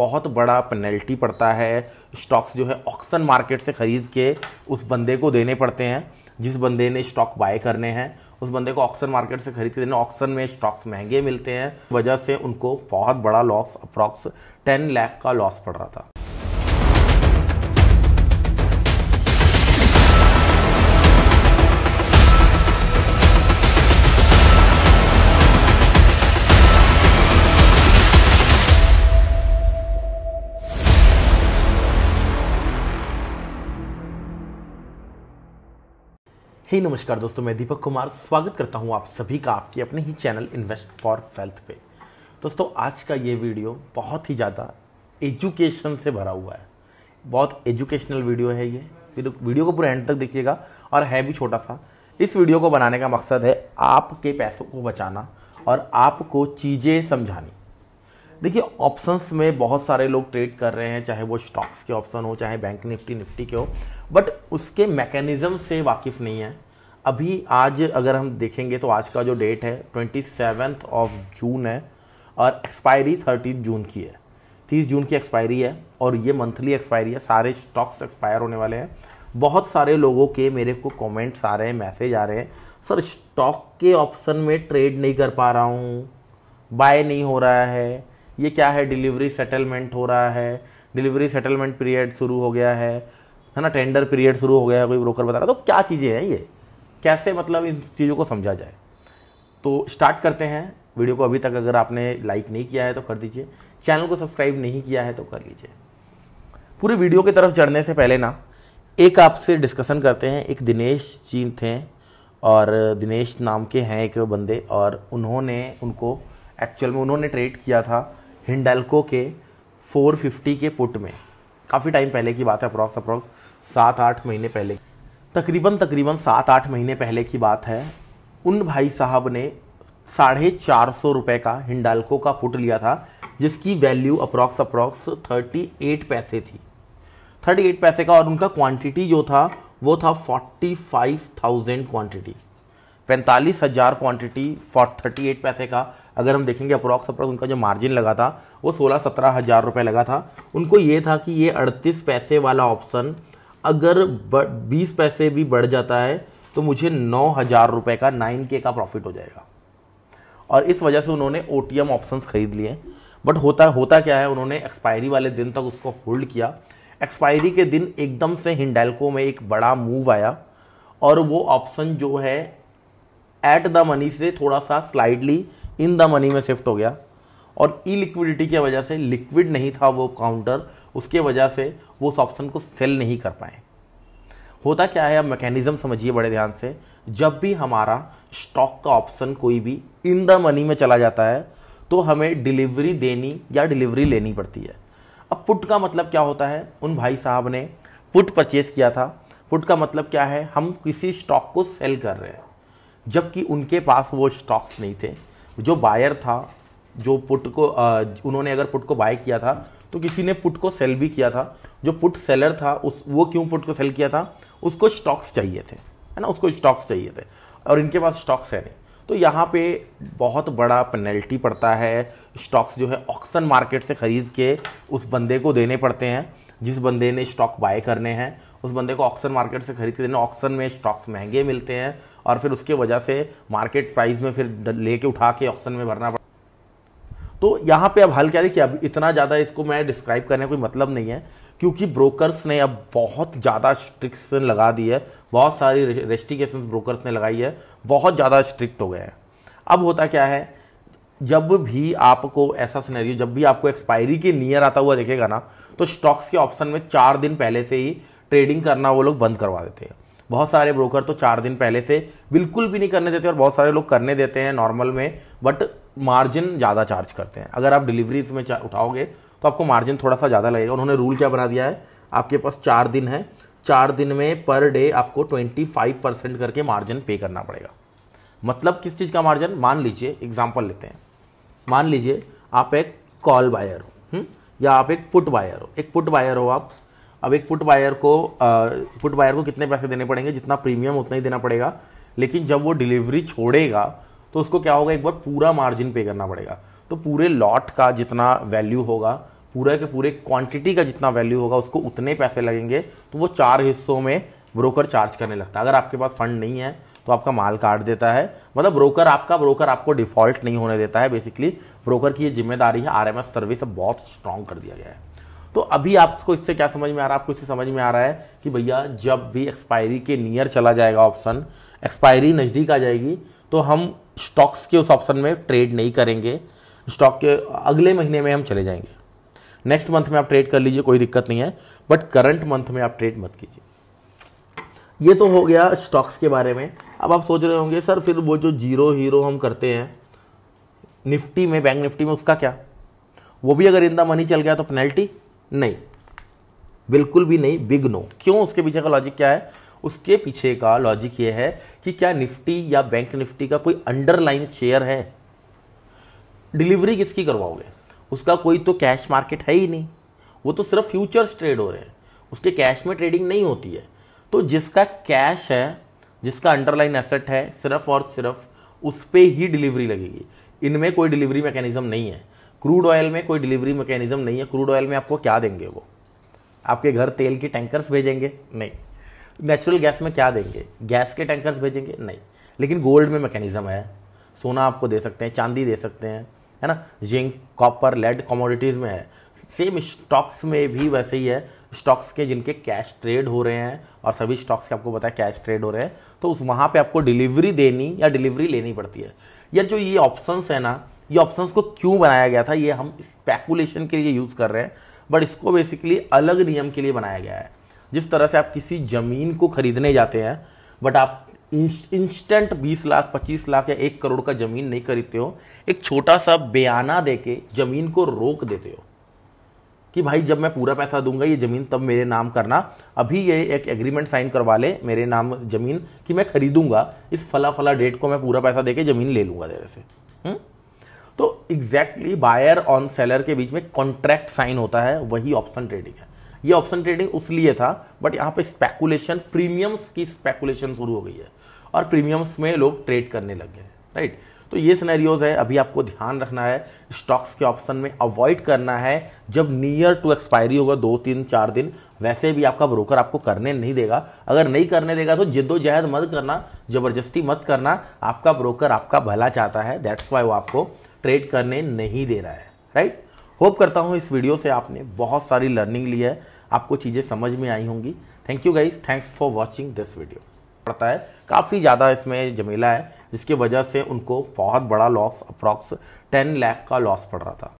बहुत बड़ा पेनल्टी पड़ता है स्टॉक्स जो है ऑक्शन मार्केट से ख़रीद के उस बंदे को देने पड़ते हैं जिस बंदे ने स्टॉक बाय करने हैं उस बंदे को ऑक्शन मार्केट से खरीद के देने ऑक्शन में स्टॉक्स महंगे मिलते हैं वजह से उनको बहुत बड़ा लॉस अप्रॉक्स टेन लाख का लॉस पड़ रहा था हे नमस्कार दोस्तों मैं दीपक कुमार स्वागत करता हूं आप सभी का आपके अपने ही चैनल इन्वेस्ट फॉर वेल्थ पे दोस्तों आज का ये वीडियो बहुत ही ज़्यादा एजुकेशन से भरा हुआ है बहुत एजुकेशनल वीडियो है ये तो वीडियो को पूरा एंड तक देखिएगा और है भी छोटा सा इस वीडियो को बनाने का मकसद है आपके पैसों को बचाना और आपको चीज़ें समझानी देखिए ऑप्शंस में बहुत सारे लोग ट्रेड कर रहे हैं चाहे वो स्टॉक्स के ऑप्शन हो चाहे बैंक निफ्टी निफ्टी के हो बट उसके मैकेनिज़्म से वाकिफ़ नहीं है अभी आज अगर हम देखेंगे तो आज का जो डेट है ट्वेंटी सेवेंथ ऑफ जून है और एक्सपायरी थर्टी जून की है तीस जून की एक्सपायरी है और ये मंथली एक्सपायरी है सारे स्टॉक्स एक्सपायर होने वाले हैं बहुत सारे लोगों के मेरे को कमेंट्स आ रहे हैं मैसेज आ रहे हैं सर स्टॉक के ऑप्शन में ट्रेड नहीं कर पा रहा हूँ बाय नहीं हो रहा है ये क्या है डिलीवरी सेटलमेंट हो रहा है डिलीवरी सेटलमेंट पीरियड शुरू हो गया है है ना टेंडर पीरियड शुरू हो गया है कोई ब्रोकर बता रहा तो क्या चीज़ें हैं ये कैसे मतलब इन चीज़ों को समझा जाए तो स्टार्ट करते हैं वीडियो को अभी तक अगर आपने लाइक नहीं किया है तो कर दीजिए चैनल को सब्सक्राइब नहीं किया है तो कर लीजिए पूरे वीडियो की तरफ चढ़ने से पहले ना एक आपसे डिस्कशन करते हैं एक दिनेश जी थे और दिनेश नाम के हैं एक बंदे और उन्होंने उनको एक्चुअल में उन्होंने ट्रेड किया था हिंडल्को के 450 के पुट में काफ़ी टाइम पहले की बात है अप्रॉक्स अप्रॉक्स सात आठ महीने पहले तकरीबन तकरीबन सात आठ महीने पहले की बात है उन भाई साहब ने साढ़े चार सौ रुपये का हिंडाल्को का पुट लिया था जिसकी value approx approx thirty eight पैसे थी थर्टी एट पैसे का और उनका क्वांटिटी जो था वो था फोर्टी फाइव थाउजेंड क्वान्टिटी पैंतालीस हज़ार क्वान्टिटी फॉर थर्टी एट पैसे का अगर हम देखेंगे अप्रॉक्स अप्रॉक्स उनका जो मार्जिन लगा था वो सोलह सत्रह हज़ार रुपये लगा था उनको ये था कि ये अड़तीस पैसे वाला ऑप्शन अगर बीस पैसे भी बढ़ जाता है तो मुझे नौ हज़ार रुपये का नाइन के का प्रॉफिट हो जाएगा और इस वजह से उन्होंने ओ टी एम ऑप्शन खरीद लिए बट होता होता क्या है उन्होंने एक्सपायरी वाले दिन तक उसको होल्ड किया एक्सपायरी के दिन एकदम से हिंडेल्को में एक बड़ा मूव आया और वो ऑप्शन जो है एट द मनी से थोड़ा सा स्लाइडली इन द मनी में शिफ्ट हो गया और ई लिक्विडिटी की वजह से लिक्विड नहीं था वो काउंटर उसके वजह से वो उस ऑप्शन को सेल नहीं कर पाए होता क्या है अब मैकेनिज्म समझिए बड़े ध्यान से जब भी हमारा स्टॉक का ऑप्शन कोई भी इन द मनी में चला जाता है तो हमें डिलीवरी देनी या डिलीवरी लेनी पड़ती है अब पुट का मतलब क्या होता है उन भाई साहब ने पुट परचेज किया था पुट का मतलब क्या है हम किसी स्टॉक को सेल कर रहे हैं जबकि उनके पास वो स्टॉक्स नहीं थे जो बायर था जो पुट को उन्होंने अगर पुट को बाय किया था तो किसी ने पुट को सेल भी किया था जो पुट सेलर था उस वो क्यों पुट को सेल किया था उसको स्टॉक्स चाहिए थे है ना उसको स्टॉक्स चाहिए थे और इनके पास स्टॉक्स है नहीं तो यहाँ पे बहुत बड़ा पेनल्टी पड़ता है स्टॉक्स जो है ऑक्शन मार्केट से ख़रीद के उस बंदे को देने पड़ते हैं जिस बंदे ने स्टॉक बाय करने हैं उस बंदे को ऑक्शन मार्केट से खरीद के देने ऑक्शन में स्टॉक्स महंगे मिलते हैं और फिर उसके वजह से मार्केट प्राइस में फिर लेके उठा के ऑप्शन में भरना पड़ा तो यहाँ पे अब हल क्या देखिए अब इतना ज़्यादा इसको मैं डिस्क्राइब करने कोई मतलब नहीं है क्योंकि ब्रोकर्स ने अब बहुत ज़्यादा स्ट्रिक्शन लगा दी है बहुत सारी रेस्टिकेशन ब्रोकर्स ने लगाई है बहुत ज़्यादा स्ट्रिक्ट हो गए हैं अब होता क्या है जब भी आपको ऐसा सिनेरियो जब भी आपको एक्सपायरी के नियर आता हुआ देखेगा ना तो स्टॉक्स के ऑप्शन में चार दिन पहले से ही ट्रेडिंग करना वो लोग बंद करवा देते हैं बहुत सारे ब्रोकर तो चार दिन पहले से बिल्कुल भी नहीं करने देते और बहुत सारे लोग करने देते हैं नॉर्मल में बट मार्जिन ज़्यादा चार्ज करते हैं अगर आप डिलीवरीज में उठाओगे तो आपको मार्जिन थोड़ा सा ज़्यादा लगेगा उन्होंने रूल क्या बना दिया है आपके पास चार दिन है चार दिन में पर डे आपको 25 परसेंट करके मार्जिन पे करना पड़ेगा मतलब किस चीज़ का मार्जिन मान लीजिए एग्जाम्पल लेते हैं मान लीजिए आप एक कॉल बायर हो हम्म, या आप एक पुट बायर हो एक पुट बायर हो आप अब एक पुट बायर को पुट बायर को कितने पैसे देने पड़ेंगे जितना प्रीमियम उतना ही देना पड़ेगा लेकिन जब वो डिलीवरी छोड़ेगा तो उसको क्या होगा एक बार पूरा मार्जिन पे करना पड़ेगा तो पूरे लॉट का जितना वैल्यू होगा पूरे के पूरे क्वांटिटी का जितना वैल्यू होगा उसको उतने पैसे लगेंगे तो वो चार हिस्सों में ब्रोकर चार्ज करने लगता है अगर आपके पास फंड नहीं है तो आपका माल काट देता है मतलब ब्रोकर आपका ब्रोकर आपको डिफॉल्ट नहीं होने देता है बेसिकली ब्रोकर की ये जिम्मेदारी है आर सर्विस अब बहुत स्ट्रांग कर दिया गया है तो अभी आपको इससे क्या समझ में आ रहा है आपको इससे समझ में आ रहा है कि भैया जब भी एक्सपायरी के नियर चला जाएगा ऑप्शन एक्सपायरी नज़दीक आ जाएगी तो हम स्टॉक्स के उस ऑप्शन में ट्रेड नहीं करेंगे स्टॉक के अगले महीने में हम चले जाएंगे नेक्स्ट मंथ में आप ट्रेड कर लीजिए कोई दिक्कत नहीं है बट करंट मंथ में आप ट्रेड मत कीजिए ये तो हो गया स्टॉक्स के बारे में अब आप सोच रहे होंगे सर फिर वो जो जीरो हीरो हम करते हैं निफ्टी में बैंक निफ्टी में उसका क्या वो भी अगर इंदा मनी चल गया तो पेनल्टी नहीं बिल्कुल भी नहीं बिग नो क्यों उसके पीछे का लॉजिक क्या है उसके पीछे का लॉजिक ये है कि क्या निफ्टी या बैंक निफ्टी का कोई अंडरलाइन शेयर है डिलीवरी किसकी करवाओगे उसका कोई तो कैश मार्केट है ही नहीं वो तो सिर्फ फ्यूचर्स ट्रेड हो रहे हैं उसके कैश में ट्रेडिंग नहीं होती है तो जिसका कैश है जिसका अंडरलाइन एसेट है सिर्फ और सिर्फ उस पर ही डिलीवरी लगेगी इनमें कोई डिलीवरी मैकेनिज्म नहीं है क्रूड ऑयल में कोई डिलीवरी मैकेनिज्म नहीं है क्रूड ऑयल में आपको क्या देंगे वो आपके घर तेल के टैंकर्स भेजेंगे नहीं नेचुरल गैस में क्या देंगे गैस के टैंकर्स भेजेंगे नहीं लेकिन गोल्ड में मैकेनिज्म है सोना आपको दे सकते हैं चांदी दे सकते हैं है ना जिंक कॉपर लेड कमोडिटीज़ में है सेम स्टॉक्स में भी वैसे ही है स्टॉक्स के जिनके कैश ट्रेड हो रहे हैं और सभी स्टॉक्स के आपको पता है कैश ट्रेड हो रहे हैं तो उस वहाँ पे आपको डिलीवरी देनी या डिलीवरी लेनी पड़ती है यार जो ये ऑप्शंस है ना ये ऑप्शन को क्यों बनाया गया था ये हम स्पेकुलेशन के लिए यूज़ कर रहे हैं बट इसको बेसिकली अलग नियम के लिए बनाया गया है जिस तरह से आप किसी ज़मीन को खरीदने जाते हैं बट आप इंस्टेंट 20 लाख 25 लाख या एक करोड़ का ज़मीन नहीं खरीदते हो एक छोटा सा बयाना दे के ज़मीन को रोक देते हो कि भाई जब मैं पूरा पैसा दूंगा ये ज़मीन तब मेरे नाम करना अभी ये एक एग्रीमेंट साइन करवा ले मेरे नाम ज़मीन कि मैं खरीदूंगा इस फला फला डेट को मैं पूरा पैसा दे के ज़मीन ले लूंगा तेरे से हुँ? हम्म? तो एग्जैक्टली बायर ऑन सेलर के बीच में कॉन्ट्रैक्ट साइन होता है वही ऑप्शन ट्रेडिंग है ये ऑप्शन ट्रेडिंग उस लिए था बट यहाँ पे स्पेकुलेशन प्रीमियम्स की स्पेकुलेशन शुरू हो गई है और प्रीमियम्स में लोग ट्रेड करने लग गए राइट तो ये सिनेरियोज है अभी आपको ध्यान रखना है स्टॉक्स के ऑप्शन में अवॉइड करना है जब नियर टू एक्सपायरी होगा दो तीन चार दिन वैसे भी आपका ब्रोकर आपको करने नहीं देगा अगर नहीं करने देगा तो जिद्दोजहद मत करना जबरदस्ती मत करना आपका ब्रोकर आपका भला चाहता है दैट्स वाई वो आपको ट्रेड करने नहीं दे रहा है राइट होप करता हूँ इस वीडियो से आपने बहुत सारी लर्निंग ली है आपको चीज़ें समझ में आई होंगी thank you guys thanks for watching this video पड़ता है काफ़ी ज़्यादा इसमें जमेला है जिसकी वजह से उनको बहुत बड़ा लॉस अप्रॉक्स टेन लैख का लॉस पड़ रहा था